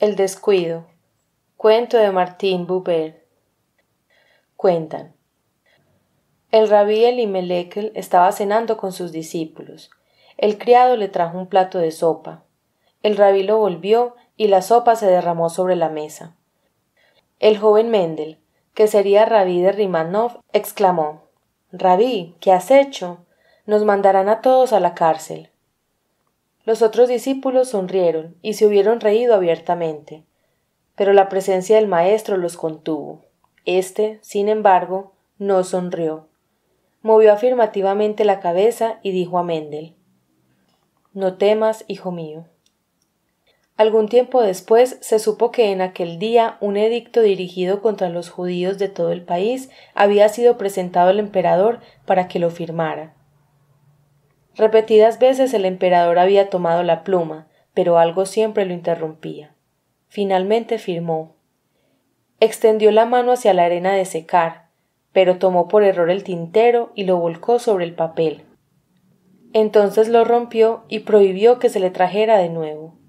El descuido. Cuento de Martín Buber. Cuentan. El rabí Elimelekel estaba cenando con sus discípulos. El criado le trajo un plato de sopa. El rabí lo volvió y la sopa se derramó sobre la mesa. El joven Mendel, que sería rabí de Rimanov, exclamó Rabí, ¿qué has hecho? Nos mandarán a todos a la cárcel. Los otros discípulos sonrieron y se hubieron reído abiertamente, pero la presencia del maestro los contuvo. Este, sin embargo, no sonrió. Movió afirmativamente la cabeza y dijo a Mendel No temas, hijo mío. Algún tiempo después se supo que en aquel día un edicto dirigido contra los judíos de todo el país había sido presentado al emperador para que lo firmara. Repetidas veces el emperador había tomado la pluma, pero algo siempre lo interrumpía. Finalmente firmó. Extendió la mano hacia la arena de secar, pero tomó por error el tintero y lo volcó sobre el papel. Entonces lo rompió y prohibió que se le trajera de nuevo.